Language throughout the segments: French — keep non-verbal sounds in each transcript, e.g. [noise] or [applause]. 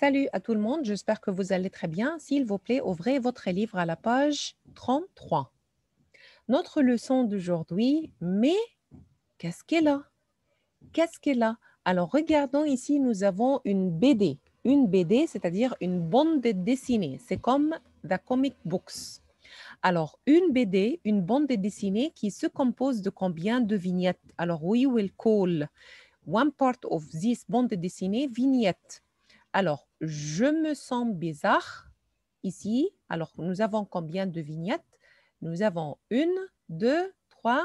Salut à tout le monde, j'espère que vous allez très bien. S'il vous plaît, ouvrez votre livre à la page 33. Notre leçon d'aujourd'hui, mais qu'est-ce qu'elle a Qu'est-ce qu'elle a Alors regardons ici, nous avons une BD. Une BD, c'est-à-dire une bande dessinée. C'est comme The Comic Books. Alors, une BD, une bande dessinée qui se compose de combien de vignettes Alors, we will call one part of this bande dessinée vignette. Alors, je me sens bizarre ici. Alors, nous avons combien de vignettes Nous avons 1 2 3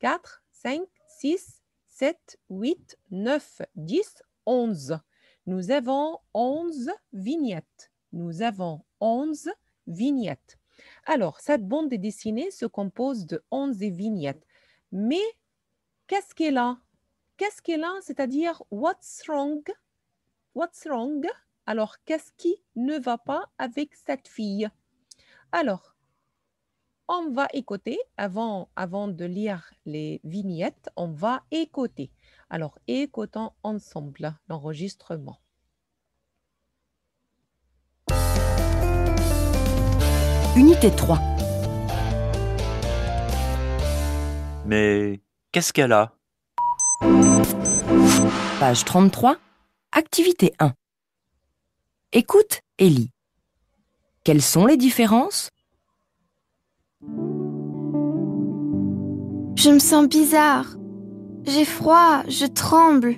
4 5 6 7 8 9 10 11. Nous avons 11 vignettes. Nous avons 11 vignettes. Alors, cette bande dessinée se compose de 11 vignettes. Mais qu'est-ce qu'il y a Qu'est-ce qu'il y a, c'est-à-dire what's wrong What's wrong? Alors, qu'est-ce qui ne va pas avec cette fille? Alors, on va écouter, avant, avant de lire les vignettes, on va écouter. Alors, écoutons ensemble l'enregistrement. Unité 3. Mais qu'est-ce qu'elle a Page 33. Activité 1. Écoute et Quelles sont les différences Je me sens bizarre. J'ai froid, je tremble.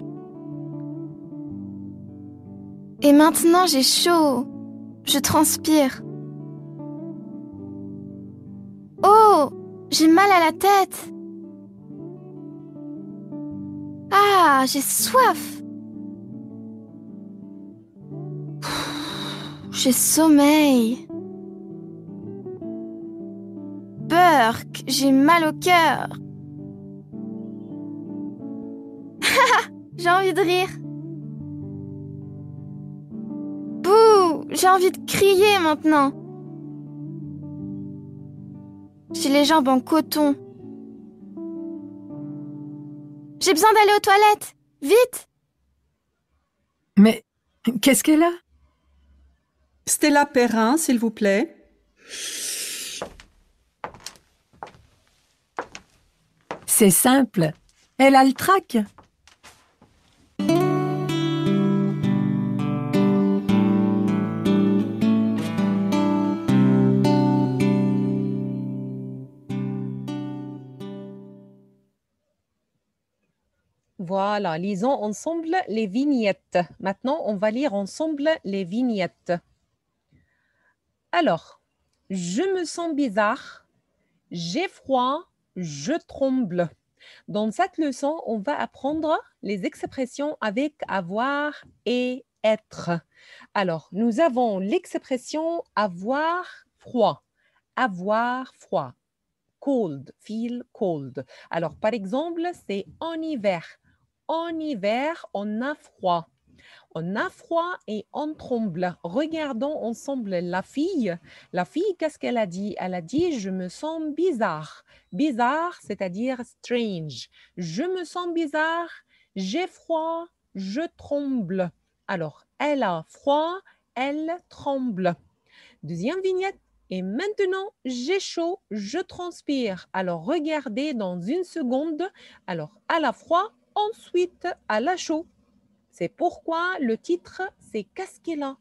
Et maintenant j'ai chaud. Je transpire. Oh, j'ai mal à la tête. Ah, j'ai soif. J'ai sommeil. Burke, j'ai mal au cœur. [laughs] j'ai envie de rire. Bouh, j'ai envie de crier maintenant. J'ai les jambes en coton. J'ai besoin d'aller aux toilettes. Vite Mais qu'est-ce qu'elle a Stella Perrin, s'il vous plaît. C'est simple. Elle a le trac. Voilà, lisons ensemble les vignettes. Maintenant, on va lire ensemble les vignettes. Alors, je me sens bizarre, j'ai froid, je tremble. Dans cette leçon, on va apprendre les expressions avec avoir et être. Alors, nous avons l'expression avoir froid, avoir froid, cold, feel cold. Alors, par exemple, c'est en hiver. En hiver, on a froid. On a froid et on tremble. Regardons ensemble la fille. La fille, qu'est-ce qu'elle a dit Elle a dit Je me sens bizarre. Bizarre, c'est-à-dire strange. Je me sens bizarre, j'ai froid, je tremble. Alors, elle a froid, elle tremble. Deuxième vignette. Et maintenant, j'ai chaud, je transpire. Alors, regardez dans une seconde. Alors, à la froid, ensuite à la chaud. C'est pourquoi le titre, c'est Qu'est-ce qu'il a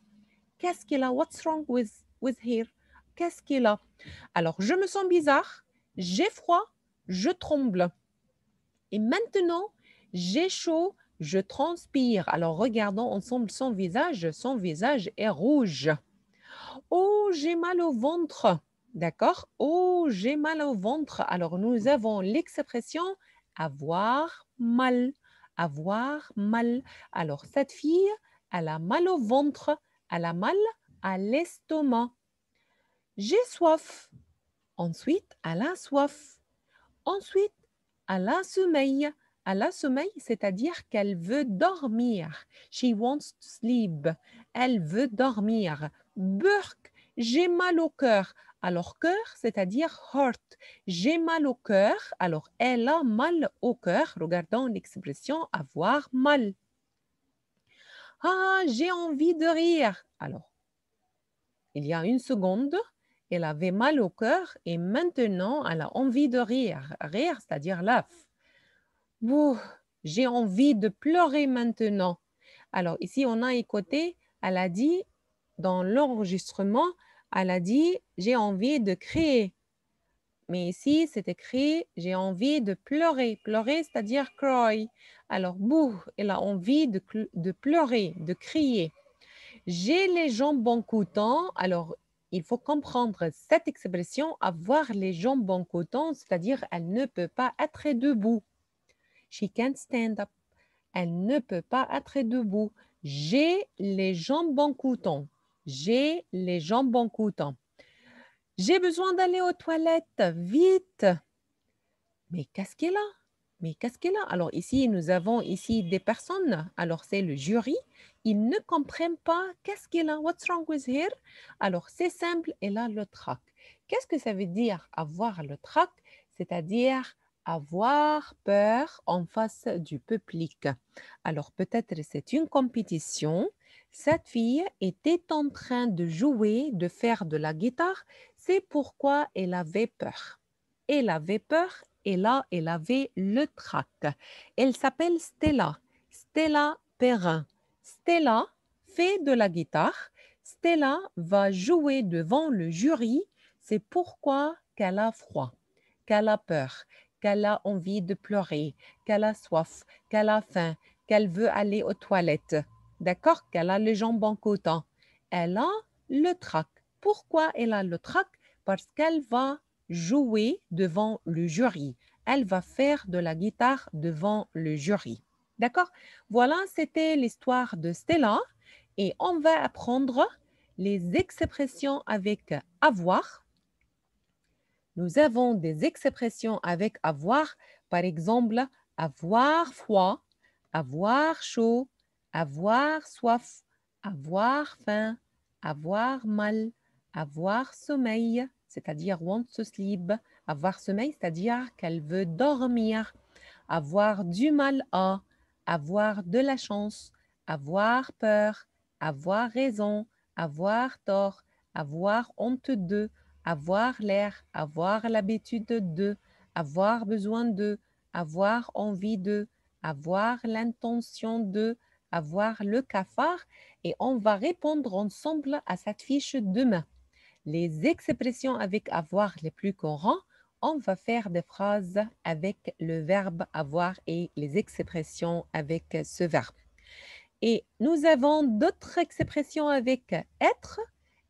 Qu'est-ce qu'il a What's wrong with, with here Qu'est-ce qu'il a Alors, je me sens bizarre, j'ai froid, je tremble. Et maintenant, j'ai chaud, je transpire. Alors, regardons ensemble son visage. Son visage est rouge. Oh, j'ai mal au ventre. D'accord Oh, j'ai mal au ventre. Alors, nous avons l'expression avoir mal avoir mal. Alors, cette fille, elle a mal au ventre, elle a mal à l'estomac. J'ai soif. Ensuite, elle a soif. Ensuite, elle a sommeil. Elle a sommeil, c'est-à-dire qu'elle veut dormir. She wants to sleep. Elle veut dormir. Burk, j'ai mal au cœur. Alors cœur, c'est-à-dire heart. J'ai mal au cœur. Alors elle a mal au cœur. Regardons l'expression avoir mal. Ah, j'ai envie de rire. Alors, il y a une seconde, elle avait mal au cœur et maintenant elle a envie de rire. Rire, c'est-à-dire laugh. J'ai envie de pleurer maintenant. Alors ici, on a écouté, elle a dit dans l'enregistrement, elle a dit j'ai envie de crier ». Mais ici, c'est écrit j'ai envie de pleurer. Pleurer, c'est-à-dire cry. Alors, bouh, elle a envie de, pleurer, de crier. J'ai les jambes en coton. Alors, il faut comprendre cette expression avoir les jambes en coton, c'est-à-dire elle ne peut pas être debout. She can't stand up. Elle ne peut pas être debout. J'ai les jambes en coton. J'ai les jambes en coutant. J'ai besoin d'aller aux toilettes, vite. Mais qu'est-ce qu'il a Mais qu'est-ce qu'il a Alors ici, nous avons ici des personnes. Alors c'est le jury. Ils ne comprennent pas qu'est-ce qu'il a. What's wrong with here Alors c'est simple et a le trac. Qu'est-ce que ça veut dire avoir le trac C'est-à-dire avoir peur en face du public. Alors peut-être c'est une compétition cette fille était en train de jouer, de faire de la guitare. C'est pourquoi elle avait peur. Elle avait peur et là, elle avait le trac. Elle s'appelle Stella. Stella Perrin. Stella fait de la guitare. Stella va jouer devant le jury. C'est pourquoi qu'elle a froid, qu'elle a peur, qu'elle a envie de pleurer, qu'elle a soif, qu'elle a faim, qu'elle veut aller aux toilettes. D'accord Qu'elle a les jambes en coton. Elle a le trac. Pourquoi elle a le trac Parce qu'elle va jouer devant le jury. Elle va faire de la guitare devant le jury. D'accord Voilà, c'était l'histoire de Stella. Et on va apprendre les expressions avec avoir. Nous avons des expressions avec avoir, par exemple, avoir froid, avoir chaud, avoir soif, avoir faim, avoir mal, avoir sommeil, c'est-à-dire want to sleep, avoir sommeil, c'est-à-dire qu'elle veut dormir, avoir du mal à, avoir de la chance, avoir peur, avoir raison, avoir tort, avoir honte de, avoir l'air, avoir l'habitude de, avoir besoin de, avoir envie de, avoir l'intention de, avoir le cafard et on va répondre ensemble à cette fiche demain. Les expressions avec avoir les plus courants, on va faire des phrases avec le verbe avoir et les expressions avec ce verbe. Et nous avons d'autres expressions avec être,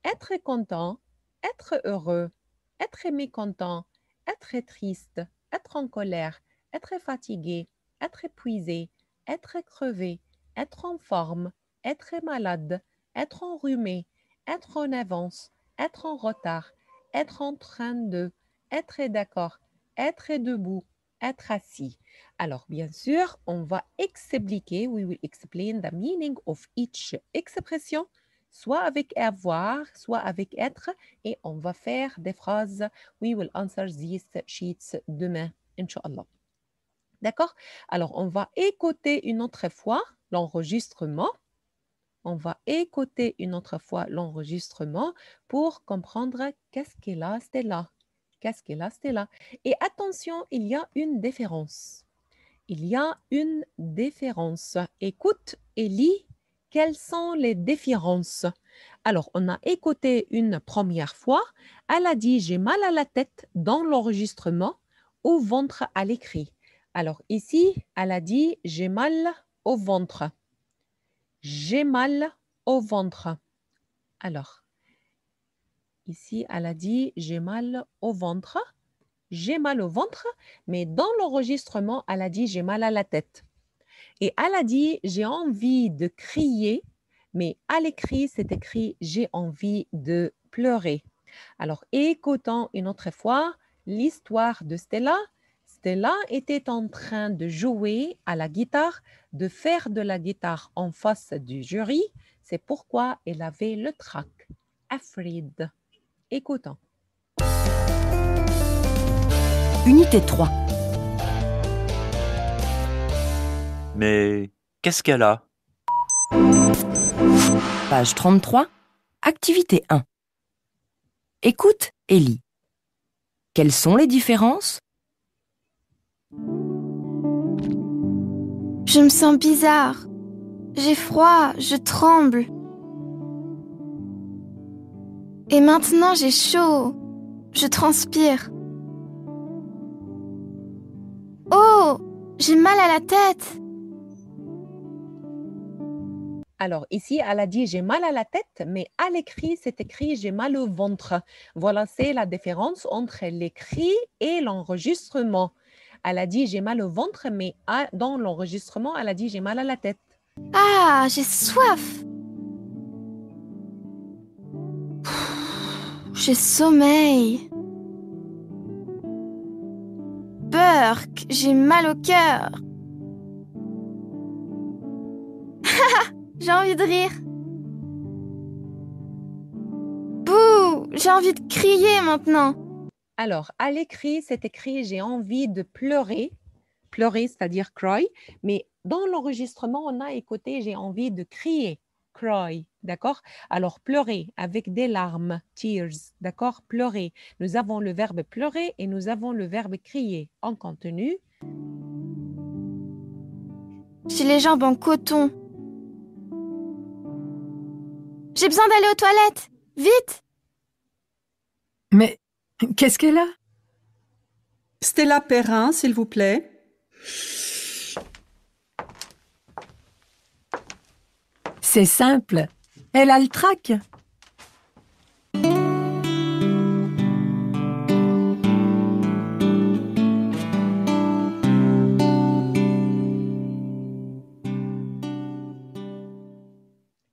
être content, être heureux, être mécontent, être triste, être en colère, être fatigué, être épuisé, être crevé, être en forme, être malade, être enrhumé, être en avance, être en retard, être en train de, être d'accord, être debout, être assis. Alors, bien sûr, on va expliquer, we will explain the meaning of each expression, soit avec avoir, soit avec être, et on va faire des phrases. We will answer these sheets demain, inshallah. D'accord Alors, on va écouter une autre fois l'enregistrement. On va écouter une autre fois l'enregistrement pour comprendre qu'est-ce qu'il a, là, Qu'est-ce qu'il a, Stella. Et attention, il y a une différence. Il y a une différence. Écoute et lis quelles sont les différences. Alors, on a écouté une première fois. Elle a dit j'ai mal à la tête dans l'enregistrement ou ventre à l'écrit. Alors ici, elle a dit j'ai mal au ventre. J'ai mal au ventre. Alors, ici, elle a dit j'ai mal au ventre. J'ai mal au ventre, mais dans l'enregistrement, elle a dit j'ai mal à la tête. Et elle a dit j'ai envie de crier, mais à l'écrit, c'est écrit j'ai envie de pleurer. Alors, écoutons une autre fois l'histoire de Stella Stella était en train de jouer à la guitare, de faire de la guitare en face du jury. C'est pourquoi elle avait le trac. Afrid. Écoutons. Unité 3. Mais qu'est-ce qu'elle a Page 33, activité 1. Écoute et Quelles sont les différences je me sens bizarre. J'ai froid, je tremble. Et maintenant j'ai chaud. Je transpire. Oh, j'ai mal à la tête. Alors ici, elle a dit j'ai mal à la tête, mais à l'écrit, c'est écrit j'ai mal au ventre. Voilà, c'est la différence entre l'écrit et l'enregistrement. Elle a dit j'ai mal au ventre, mais dans l'enregistrement, elle a dit j'ai mal à la tête. Ah, j'ai soif. J'ai sommeil. Burke, j'ai mal au cœur. [laughs] j'ai envie de rire. Bouh, j'ai envie de crier maintenant. Alors, à l'écrit, c'est écrit j'ai envie de pleurer. Pleurer, c'est-à-dire cry. Mais dans l'enregistrement, on a écouté j'ai envie de crier. Cry, d'accord Alors, pleurer avec des larmes, tears, d'accord Pleurer. Nous avons le verbe pleurer et nous avons le verbe crier en contenu. J'ai les jambes en coton. J'ai besoin d'aller aux toilettes. Vite Mais Qu'est-ce qu'elle a Stella Perrin, s'il vous plaît. C'est simple. Elle a le trac.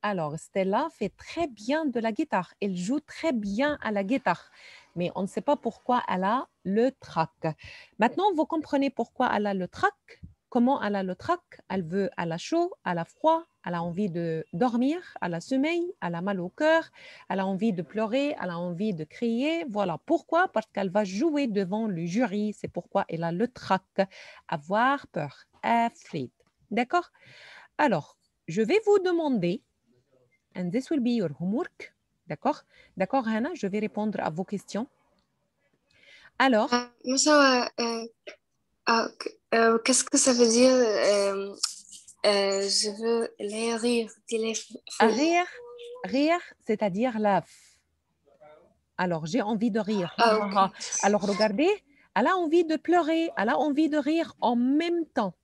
Alors, Stella fait très bien de la guitare. Elle joue très bien à la guitare mais on ne sait pas pourquoi elle a le trac. Maintenant, vous comprenez pourquoi elle a le trac? comment elle a le trac? Elle veut à la chaud, à la froid, elle a envie de dormir, à la sommeil, elle a mal au cœur, elle a envie de pleurer, elle a envie de crier. Voilà pourquoi, parce qu'elle va jouer devant le jury. C'est pourquoi elle a le trac, avoir peur, afraid. D'accord Alors, je vais vous demander, and this will be your homework, D'accord D'accord, Hannah, je vais répondre à vos questions. Alors ah, euh, euh, ah, euh, Qu'est-ce que ça veut dire Je veux les rire. Ah, rire, rire c'est-à-dire la... Alors, j'ai envie de rire. Alors, regardez, elle a envie de pleurer, elle a envie de rire en même temps.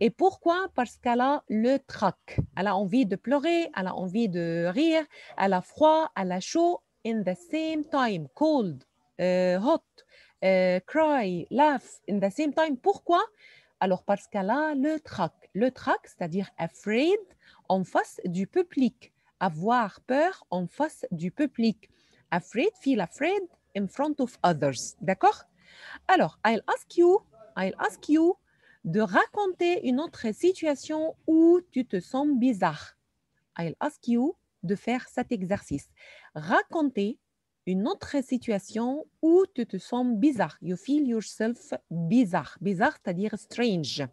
Et pourquoi Parce qu'elle a le trac. Elle a envie de pleurer, elle a envie de rire, elle a froid, elle a chaud, in the same time, cold, euh, hot, euh, cry, laugh, in the same time. Pourquoi Alors parce qu'elle a le trac. Le trac, c'est-à-dire afraid en face du public. Avoir peur en face du public. Afraid, feel afraid in front of others. D'accord Alors, I'll ask you, I'll ask you de raconter une autre situation où tu te sens bizarre. I'll ask you de faire cet exercice. Raconter une autre situation où tu te sens bizarre. You feel yourself bizarre. Bizarre, c'est-à-dire strange.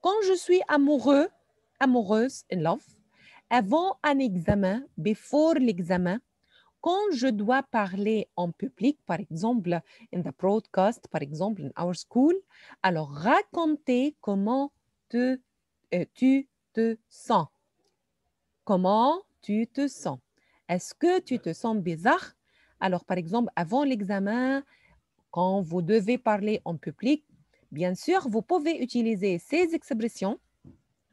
Quand je suis amoureux, amoureuse, in love, avant un examen, before l'examen, quand je dois parler en public, par exemple, in the broadcast, par exemple, in our school, alors racontez comment te, euh, tu te sens. Comment tu te sens Est-ce que tu te sens bizarre Alors, par exemple, avant l'examen, quand vous devez parler en public, bien sûr, vous pouvez utiliser ces expressions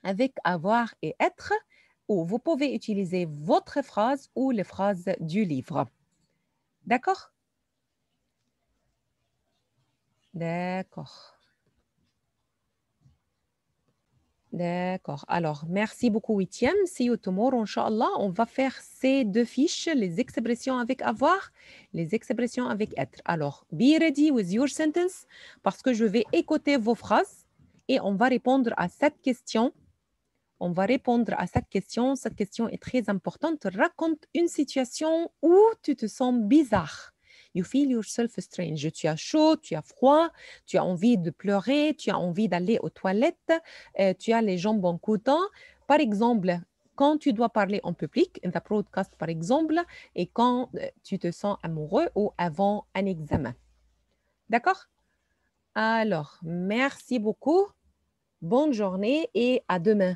avec avoir et être vous pouvez utiliser votre phrase ou les phrases du livre. D'accord D'accord. D'accord. Alors, merci beaucoup, huitième. See you tomorrow, Inch'Allah. On va faire ces deux fiches, les expressions avec avoir, les expressions avec être. Alors, be ready with your sentence parce que je vais écouter vos phrases et on va répondre à cette question on va répondre à cette question. Cette question est très importante. Raconte une situation où tu te sens bizarre. You feel yourself strange. Tu as chaud, tu as froid, tu as envie de pleurer, tu as envie d'aller aux toilettes, euh, tu as les jambes en coton. Par exemple, quand tu dois parler en public, dans the broadcast par exemple, et quand euh, tu te sens amoureux ou avant un examen. D'accord Alors, merci beaucoup. Bonne journée et à demain.